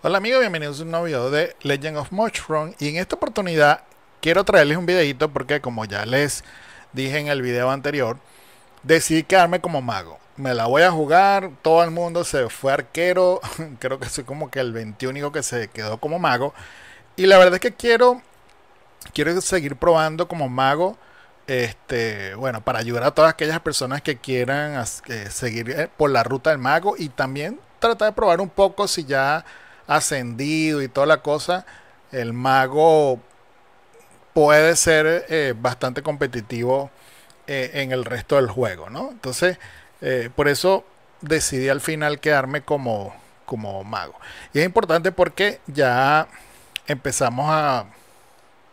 Hola amigos, bienvenidos a un nuevo video de Legend of Mushroom y en esta oportunidad quiero traerles un videito porque como ya les dije en el video anterior, decidí quedarme como mago. Me la voy a jugar, todo el mundo se fue arquero, creo que soy como que el 21 que se quedó como mago y la verdad es que quiero quiero seguir probando como mago este, bueno, para ayudar a todas aquellas personas que quieran eh, seguir eh, por la ruta del mago y también tratar de probar un poco si ya ascendido y toda la cosa, el mago puede ser eh, bastante competitivo eh, en el resto del juego, ¿no? Entonces, eh, por eso decidí al final quedarme como, como mago. Y es importante porque ya empezamos a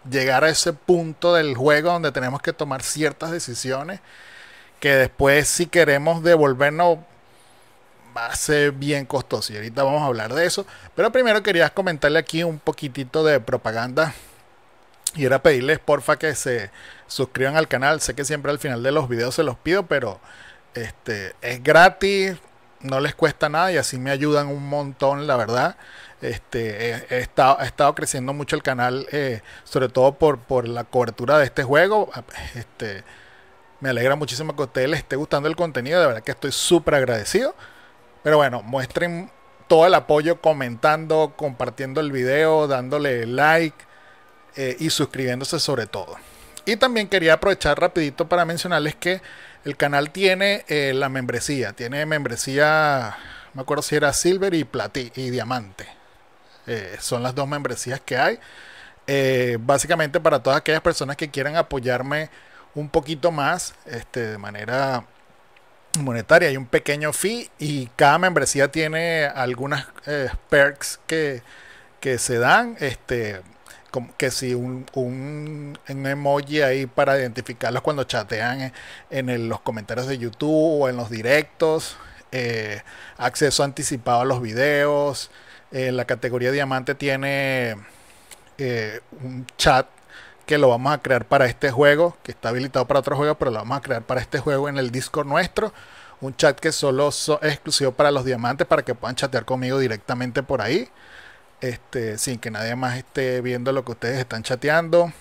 llegar a ese punto del juego donde tenemos que tomar ciertas decisiones que después si queremos devolvernos va a ser bien costoso y ahorita vamos a hablar de eso. Pero primero quería comentarle aquí un poquitito de propaganda y era pedirles porfa que se suscriban al canal. Sé que siempre al final de los videos se los pido, pero este es gratis, no les cuesta nada y así me ayudan un montón, la verdad. Este, he, estado, creciendo mucho el canal, eh, sobre todo por, la cobertura de este juego. Este, me alegra muchísimo que a ustedes les esté gustando el contenido. De verdad que estoy súper agradecido. Pero bueno, muestren todo el apoyo comentando, compartiendo el video, dándole like eh, y suscribiéndose sobre todo. Y también quería aprovechar rapidito para mencionarles que el canal tiene eh, la membresía. Tiene membresía, me acuerdo si era silver y platí y diamante. Eh, son las dos membresías que hay. básicamente para todas aquellas personas que quieran apoyarme un poquito más, este, de manera monetaria. Hay un pequeño fee y cada membresía tiene algunas eh, perks que, se dan. Este, como que si un, emoji ahí para identificarlos cuando chatean en, los comentarios de YouTube o en los directos. Eh, acceso anticipado a los videos. en eh, la categoría diamante tiene un chat que lo vamos a crear para este juego, que está habilitado para otro juegos, pero lo vamos a crear para este juego en el Discord nuestro. Un chat que solo es exclusivo para los diamantes, para que puedan chatear conmigo directamente por ahí. Este, sin que nadie más esté viendo lo que ustedes están chateando.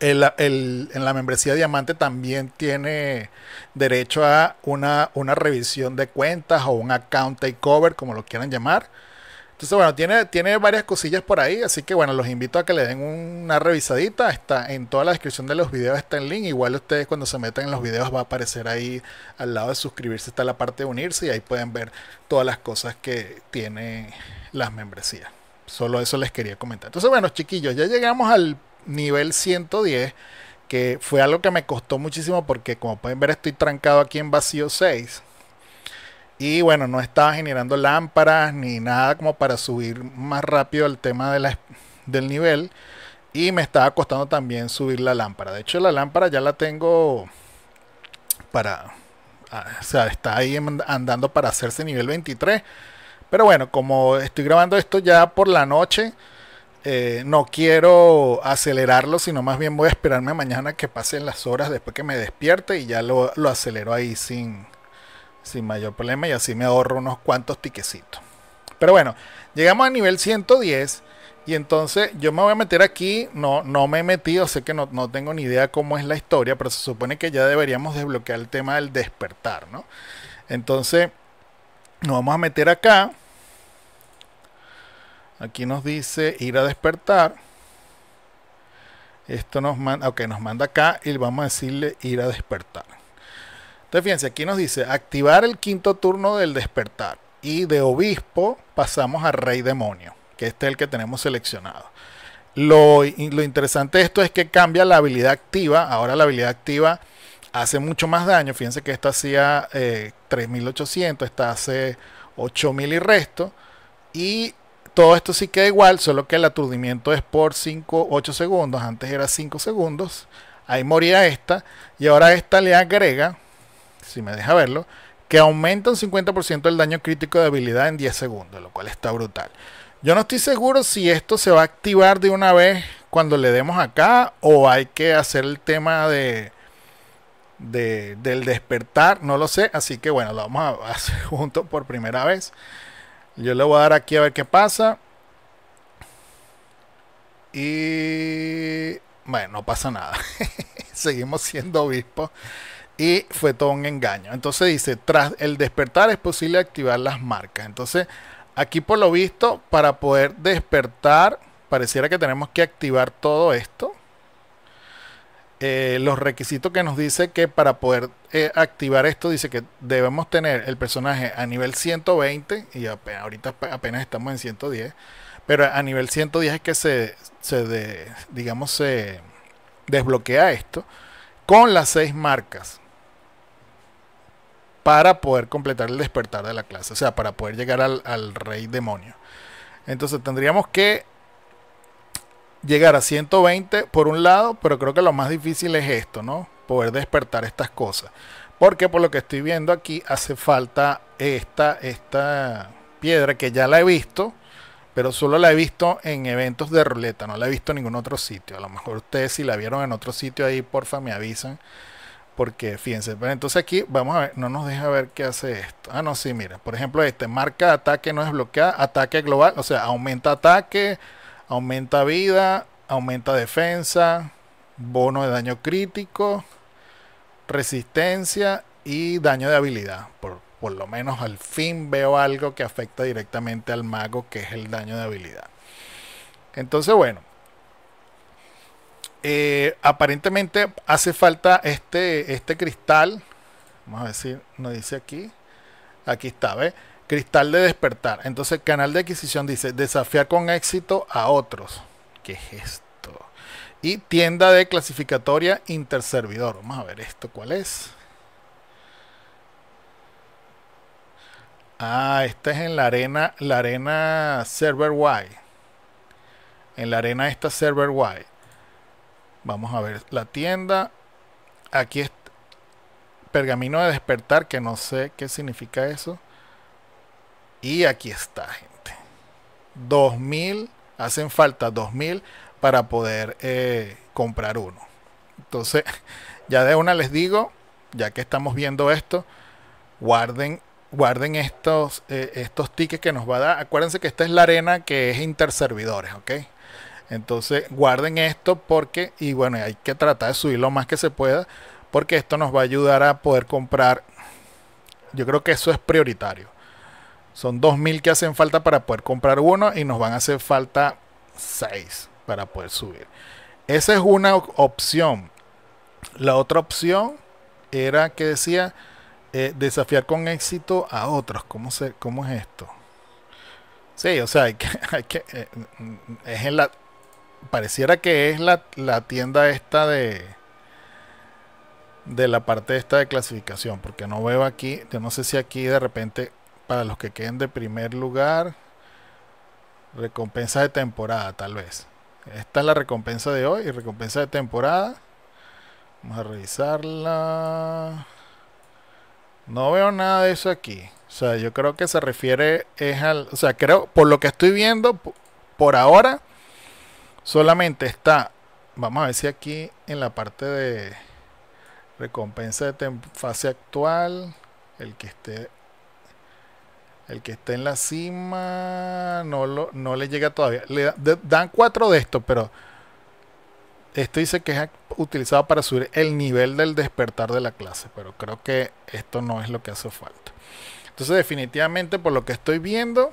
en la membresía diamante también tiene derecho a una, una revisión de cuentas o un account takeover, como lo quieran llamar entonces, bueno, tiene, tiene varias cosillas por ahí, así que bueno, los invito a que le den una revisadita. Está en toda la descripción de los videos, está en link. Igual ustedes cuando se metan en los videos va a aparecer ahí al lado de suscribirse, está la parte de unirse y ahí pueden ver todas las cosas que tiene las membresías. Solo eso les quería comentar. Entonces, bueno, chiquillos, ya llegamos al nivel 110, que fue algo que me costó muchísimo porque como pueden ver estoy trancado aquí en vacío 6 y bueno, no estaba generando lámparas ni nada como para subir más rápido el tema de del nivel. Y me estaba costando también subir la lámpara. De hecho, la lámpara ya la tengo para... Ah, o sea, está ahí andando para hacerse nivel 23. Pero bueno, como estoy grabando esto ya por la noche, eh, no quiero acelerarlo, sino más bien voy a esperarme mañana que pasen las horas después que me despierte y ya lo, lo acelero ahí sin, sin mayor problema y así me ahorro unos cuantos tiquecitos. Pero bueno, llegamos a nivel 110 y entonces yo me voy a meter aquí, no, no me he metido, sé que no, no tengo ni idea cómo es la historia, pero se supone que ya deberíamos desbloquear el tema del despertar, ¿no? Entonces, nos vamos a meter acá. Aquí nos dice ir a despertar. Esto nos manda, ok, nos manda acá y vamos a decirle ir a despertar. Entonces, fíjense, aquí nos dice activar el quinto turno del despertar. Y de obispo pasamos a rey demonio, que este es el que tenemos seleccionado. Lo, interesante de esto es que cambia la habilidad activa. Ahora la habilidad activa hace mucho más daño. Fíjense que esta hacía 3800, eh, esta hace 8000 y resto. Y todo esto sí queda igual, solo que el aturdimiento es por 5, 8 segundos. Antes era 5 segundos. Ahí moría esta. Y ahora esta le agrega si me deja verlo, que aumenta un 50% el daño crítico de habilidad en 10 segundos, lo cual está brutal. Yo no estoy seguro si esto se va a activar de una vez cuando le demos acá o hay que hacer el tema de, del despertar, no lo sé, así que bueno, lo vamos a hacer juntos por primera vez. Yo le voy a dar aquí a ver qué pasa. Y bueno, no pasa nada. Seguimos siendo obispos y fue todo un engaño. Entonces dice, tras el despertar es posible activar las marcas. Entonces, aquí por lo visto, para poder despertar, pareciera que tenemos que activar todo esto. Eh, los requisitos que nos dice que para poder eh, activar esto, dice que debemos tener el personaje a nivel 120, y ahorita apenas estamos en 110, pero a nivel 110 es que se, se digamos, se desbloquea esto con las seis marcas para poder completar el despertar de la clase, o sea, para poder llegar al, rey demonio. Entonces tendríamos que llegar a 120 por un lado, pero creo que lo más difícil es esto, ¿no? Poder despertar estas cosas. Porque por lo que estoy viendo aquí hace falta esta, esta piedra que ya la he visto, pero solo la he visto en eventos de ruleta, no la he visto en ningún otro sitio. A lo mejor ustedes si la vieron en otro sitio ahí, porfa, me avisan porque fíjense, pero entonces aquí vamos a ver, no nos deja ver qué hace esto. Ah, no, sí, mira, por ejemplo, este marca ataque no es ataque global, o sea, aumenta ataque, aumenta vida, aumenta defensa, bono de daño crítico, resistencia y daño de habilidad. Por, por lo menos al fin veo algo que afecta directamente al mago, que es el daño de habilidad. Entonces, bueno, eh, aparentemente hace falta este, este cristal. Vamos a ver si nos dice aquí. Aquí está, ¿ves? Cristal de despertar. Entonces, canal de adquisición dice desafiar con éxito a otros. ¿Qué es esto? Y tienda de clasificatoria interservidor. Vamos a ver esto, ¿cuál es? Ah, esta es en la arena, la arena server wide En la arena esta server wide Vamos a ver la tienda. Aquí es Pergamino de despertar, que no sé qué significa eso. Y aquí está, gente. 2000, hacen falta 2000 para poder eh, comprar uno. Entonces, ya de una les digo, ya que estamos viendo esto, guarden, guarden estos, eh, estos tickets que nos va a dar. Acuérdense que esta es la arena que es interservidores, ¿ok? Entonces, guarden esto porque, y bueno, hay que tratar de subir lo más que se pueda, porque esto nos va a ayudar a poder comprar. Yo creo que eso es prioritario. Son 2.000 que hacen falta para poder comprar uno y nos van a hacer falta 6 para poder subir. Esa es una opción. La otra opción era que decía eh, desafiar con éxito a otros. ¿Cómo, se, cómo es esto? Sí, o sea, hay que, que eh, es en la, pareciera que es la, tienda esta de de la parte esta de clasificación porque no veo aquí yo no sé si aquí de repente para los que queden de primer lugar recompensa de temporada tal vez esta es la recompensa de hoy recompensa de temporada vamos a revisarla no veo nada de eso aquí o sea yo creo que se refiere es al o sea creo por lo que estoy viendo por ahora Solamente está, vamos a ver si aquí en la parte de recompensa de fase actual, el que esté el que esté en la cima no, lo, no le llega todavía. Le dan cuatro de estos, pero esto dice que es utilizado para subir el nivel del despertar de la clase, pero creo que esto no es lo que hace falta. Entonces definitivamente por lo que estoy viendo,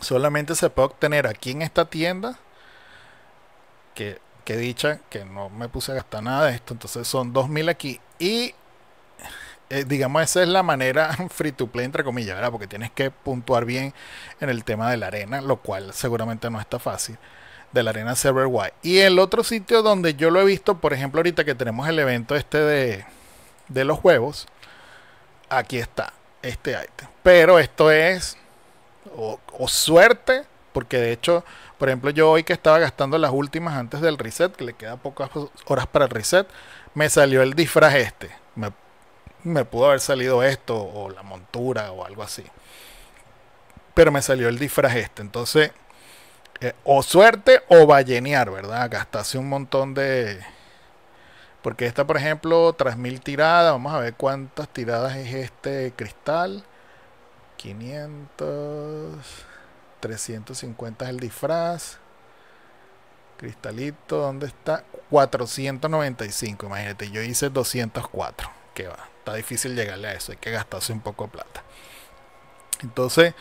solamente se puede obtener aquí en esta tienda que, dicha, que no me puse a gastar nada de esto. Entonces son 2000 aquí. Y eh, digamos, esa es la manera free to play, entre comillas, ¿verdad? Porque tienes que puntuar bien en el tema de la arena, lo cual seguramente no está fácil. De la arena server wide. Y el otro sitio donde yo lo he visto, por ejemplo, ahorita que tenemos el evento este de, los juegos, aquí está este item. Pero esto es o suerte porque de hecho, por ejemplo, yo hoy que estaba gastando las últimas antes del reset, que le queda pocas horas para el reset, me salió el disfraz este. Me, pudo haber salido esto, o la montura, o algo así. Pero me salió el disfraz este. Entonces, eh, o suerte o ballenear, ¿verdad? Gastarse un montón de. Porque esta, por ejemplo, tras mil tiradas, vamos a ver cuántas tiradas es este cristal. 500. 350 es el disfraz. Cristalito, ¿dónde está? 495, imagínate, yo hice 204. Que va, está difícil llegarle a eso, hay que gastarse un poco de plata. Entonces,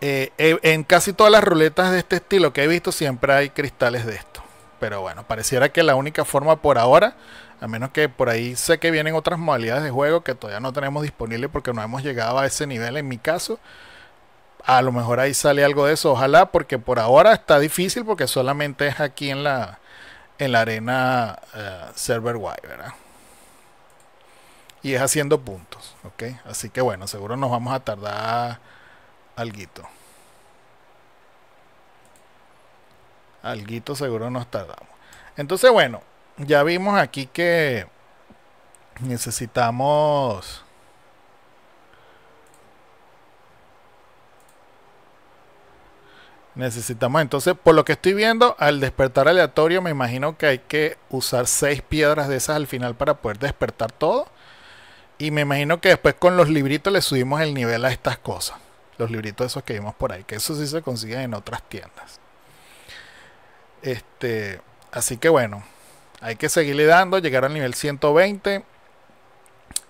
eh, en casi todas las ruletas de este estilo que he visto siempre hay cristales de esto. Pero bueno, pareciera que la única forma por ahora, a menos que por ahí sé que vienen otras modalidades de juego que todavía no tenemos disponible porque no hemos llegado a ese nivel en mi caso, a lo mejor ahí sale algo de eso, ojalá, porque por ahora está difícil porque solamente es aquí en la, en arena eh, server wide ¿verdad? Y es haciendo puntos, ¿ok? Así que bueno, seguro nos vamos a tardar alguito. Alguito seguro nos tardamos. Entonces, bueno, ya vimos aquí que necesitamos Necesitamos entonces, por lo que estoy viendo, al despertar aleatorio me imagino que hay que usar seis piedras de esas al final para poder despertar todo. Y me imagino que después con los libritos le subimos el nivel a estas cosas. Los libritos esos que vimos por ahí, que eso sí se consiguen en otras tiendas. Este, así que bueno, hay que seguirle dando, llegar al nivel 120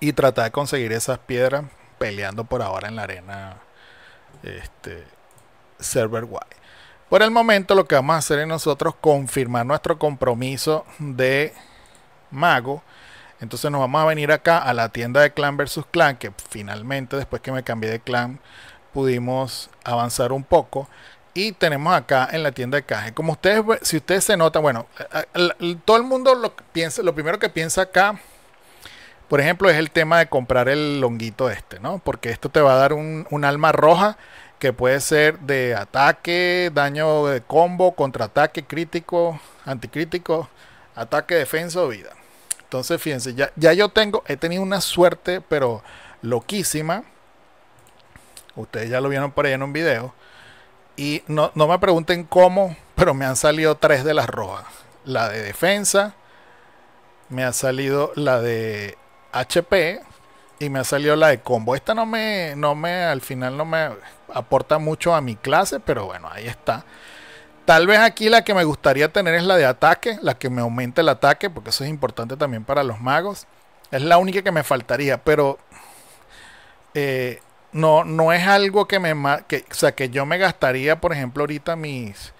y tratar de conseguir esas piedras peleando por ahora en la arena. Este, Server Y. Por el momento lo que vamos a hacer es nosotros confirmar nuestro compromiso de mago. Entonces nos vamos a venir acá a la tienda de clan versus clan, que finalmente después que me cambié de clan pudimos avanzar un poco. Y tenemos acá en la tienda de caja. Como ustedes, si ustedes se notan, bueno, eh, eh, todo el mundo lo, piensa, lo primero que piensa acá por ejemplo, es el tema de comprar el longuito este, ¿no? Porque esto te va a dar un alma roja que puede ser de ataque, daño de combo, contraataque crítico, anticrítico, ataque, defensa o vida. Entonces, fíjense, ya, yo tengo, he tenido una suerte, pero loquísima. Ustedes ya lo vieron por ahí en un video. Y no, no me pregunten cómo, pero me han salido tres de las rojas. La de defensa, me ha salido la de HP y me ha salido la de combo. Esta no me, no me, al final no me aporta mucho a mi clase, pero bueno, ahí está. Tal vez aquí la que me gustaría tener es la de ataque, la que me aumente el ataque, porque eso es importante también para los magos. Es la única que me faltaría, pero eh, no, no es algo que me... Que, o sea, que yo me gastaría, por ejemplo, ahorita mis,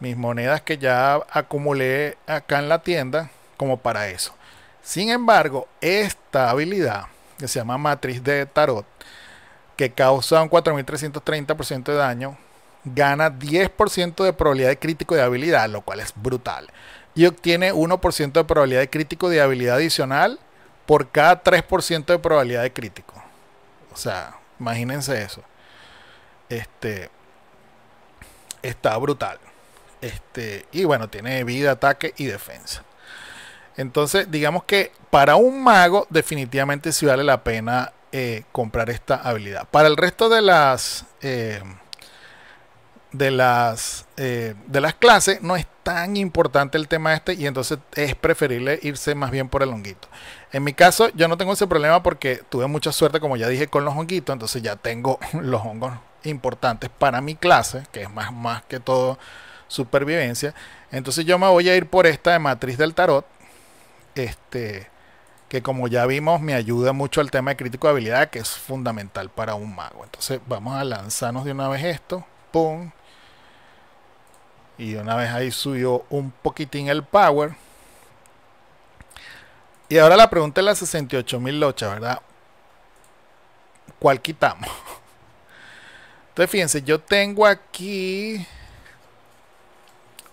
mis monedas que ya acumulé acá en la tienda como para eso. Sin embargo, esta habilidad que se llama Matriz de Tarot, que causa un 4.330% de daño, gana 10% de probabilidad de crítico de habilidad, lo cual es brutal. Y obtiene 1% de probabilidad de crítico de habilidad adicional por cada 3% de probabilidad de crítico. O sea, imagínense eso. Este está brutal. Este, y bueno, tiene vida, ataque y defensa. Entonces, digamos que para un mago definitivamente sí vale la pena eh, comprar esta habilidad. Para el resto de las... Eh, de las, eh, de las clases no es tan importante el tema este y entonces es preferible irse más bien por el honguito. En mi caso yo no tengo ese problema porque tuve mucha suerte como ya dije con los honguitos, entonces ya tengo los hongos importantes para mi clase, que es más, más que todo supervivencia. Entonces yo me voy a ir por esta de matriz del tarot, este, que como ya vimos me ayuda mucho al tema de crítico de habilidad, que es fundamental para un mago. Entonces vamos a lanzarnos de una vez esto, ¡pum! Y una vez ahí subió un poquitín el power. Y ahora la pregunta es la 68.000 lochas, ¿verdad? ¿Cuál quitamos? Entonces fíjense, yo tengo aquí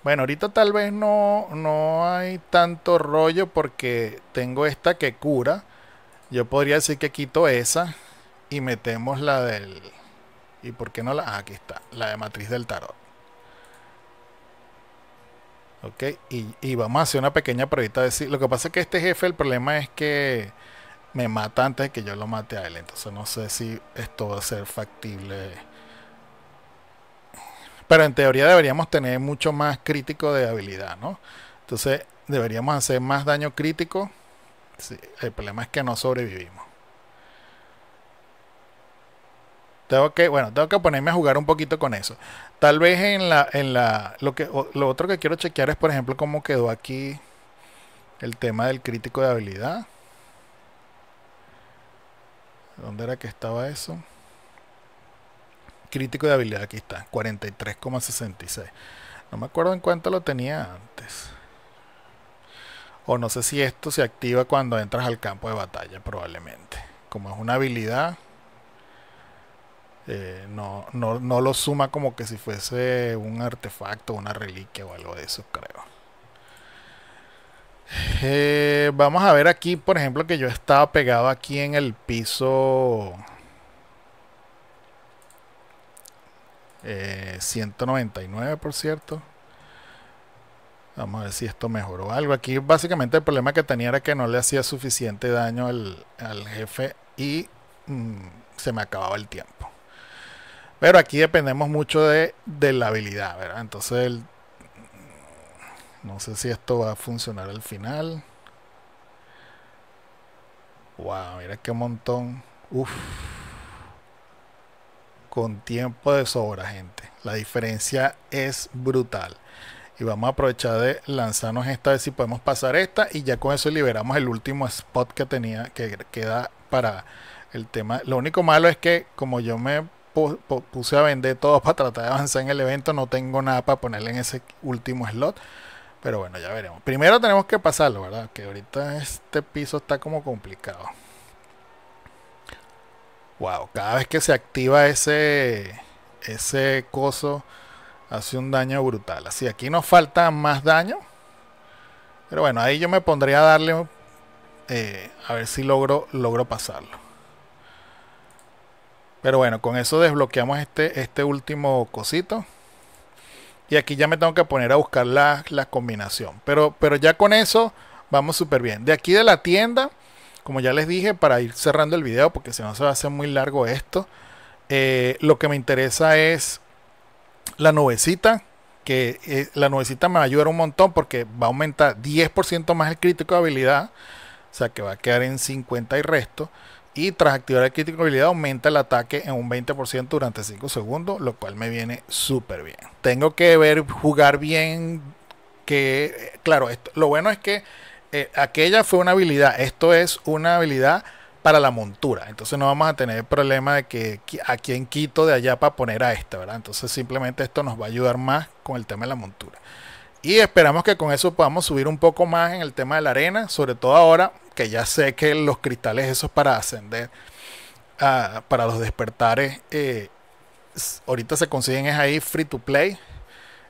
bueno, ahorita tal vez no, no hay tanto rollo porque tengo esta que cura. Yo podría decir que quito esa y metemos la del... ¿Y por qué no la...? Ah, aquí está, la de matriz del tarot. Ok, y, vamos a hacer una pequeña pruebita. decir. Lo que pasa es que este jefe, el problema es que me mata antes de que yo lo mate a él. Entonces no sé si esto va a ser factible pero en teoría deberíamos tener mucho más crítico de habilidad, ¿no? Entonces deberíamos hacer más daño crítico. el problema es que no sobrevivimos. Tengo que, bueno, tengo que ponerme a jugar un poquito con eso. Tal vez en la, en lo que, lo otro que quiero chequear es, por ejemplo, cómo quedó aquí el tema del crítico de habilidad. ¿Dónde era que estaba eso? crítico de habilidad, aquí está, 43,66. No me acuerdo en cuánto lo tenía antes. O no sé si esto se activa cuando entras al campo de batalla, probablemente. Como es una habilidad, eh, no, no, lo suma como que si fuese un artefacto, una reliquia o algo de eso, creo. Eh, vamos a ver aquí, por ejemplo, que yo estaba pegado aquí en el piso 199 eh, por cierto. Vamos a ver si esto mejoró algo. Aquí básicamente el problema que tenía era que no le hacía suficiente daño al, jefe y mm, se me acababa el tiempo. Pero aquí dependemos mucho de, la habilidad, Entonces no sé si esto va a funcionar al final. Wow, mira qué montón. Uff con tiempo de sobra, gente. La diferencia es brutal. Y vamos a aprovechar de lanzarnos esta, vez si podemos pasar esta. Y ya con eso liberamos el último spot que tenía, que queda para el tema. Lo único malo es que como yo me puse a vender todo para tratar de avanzar en el evento, no tengo nada para ponerle en ese último slot. Pero bueno, ya veremos. Primero tenemos que pasarlo, ¿verdad? Que ahorita este piso está como complicado. Wow, cada vez que se activa ese, ese coso, hace un daño brutal. Así, aquí nos falta más daño. Pero bueno, ahí yo me pondría a darle eh, a ver si logro, logro pasarlo. Pero bueno, con eso desbloqueamos este, este último cosito. Y aquí ya me tengo que poner a buscar la, la combinación. Pero, pero ya con eso vamos súper bien. De aquí de la tienda como ya les dije, para ir cerrando el video, porque si no se va a hacer muy largo esto, eh, lo que me interesa es la nubecita, que eh, la nubecita me va a ayudar un montón porque va a aumentar 10% más el crítico de habilidad, o sea que va a quedar en 50 y resto. Y tras activar el crítico de habilidad aumenta el ataque en un 20% durante 5 segundos, lo cual me viene súper bien. Tengo que ver, jugar bien, que claro, esto, lo bueno es que eh, aquella fue una habilidad, esto es una habilidad para la montura. Entonces no vamos a tener el problema de que a quién quito de allá para poner a esta, ¿verdad? Entonces simplemente esto nos va a ayudar más con el tema de la montura. Y esperamos que con eso podamos subir un poco más en el tema de la arena, sobre todo ahora que ya sé que los cristales esos para ascender, ah, para los despertares, eh, ahorita se consiguen es ahí free to play.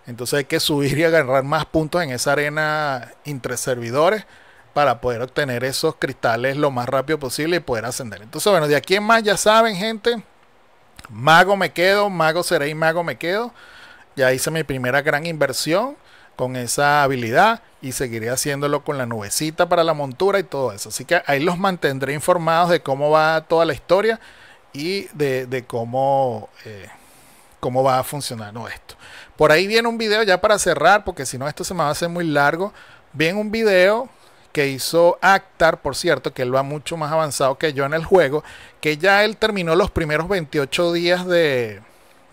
Entonces hay que subir y agarrar más puntos en esa arena entre servidores para poder obtener esos cristales lo más rápido posible y poder ascender. Entonces, bueno, de aquí en más ya saben, gente. Mago me quedo, mago seré y mago me quedo. Ya hice mi primera gran inversión con esa habilidad y seguiré haciéndolo con la nubecita para la montura y todo eso. Así que ahí los mantendré informados de cómo va toda la historia y de, cómo, eh, cómo va a funcionar esto. Por ahí viene un video ya para cerrar, porque si no esto se me va a hacer muy largo. Viene un video que hizo Actar, por cierto, que él va mucho más avanzado que yo en el juego, que ya él terminó los primeros 28 días de,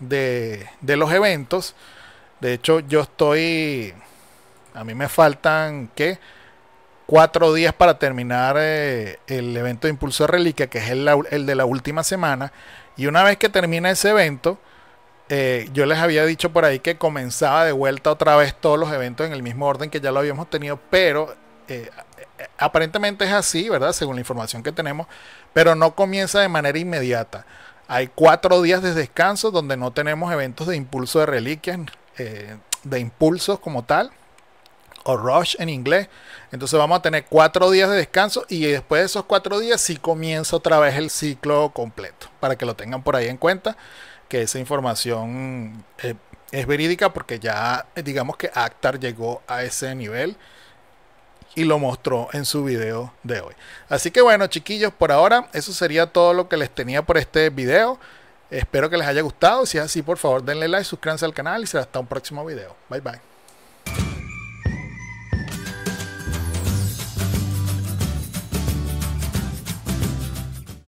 de, los eventos. De hecho, yo estoy... A mí me faltan, ¿qué? Cuatro días para terminar eh, el evento de Impulso de Reliquia, que es el, el de la última semana. Y una vez que termina ese evento, eh, yo les había dicho por ahí que comenzaba de vuelta otra vez todos los eventos en el mismo orden que ya lo habíamos tenido, pero eh, eh, aparentemente es así, ¿verdad? Según la información que tenemos, pero no comienza de manera inmediata. Hay cuatro días de descanso donde no tenemos eventos de impulso de reliquias, de impulsos como tal, o rush en inglés. Entonces vamos a tener cuatro días de descanso y después de esos cuatro días sí comienza otra vez el ciclo completo, para que lo tengan por ahí en cuenta que esa información eh, es verídica porque ya digamos que Actar llegó a ese nivel y lo mostró en su video de hoy. Así que bueno, chiquillos, por ahora eso sería todo lo que les tenía por este video. Espero que les haya gustado. Si es así, por favor, denle like, suscríbanse al canal y será hasta un próximo video. Bye bye.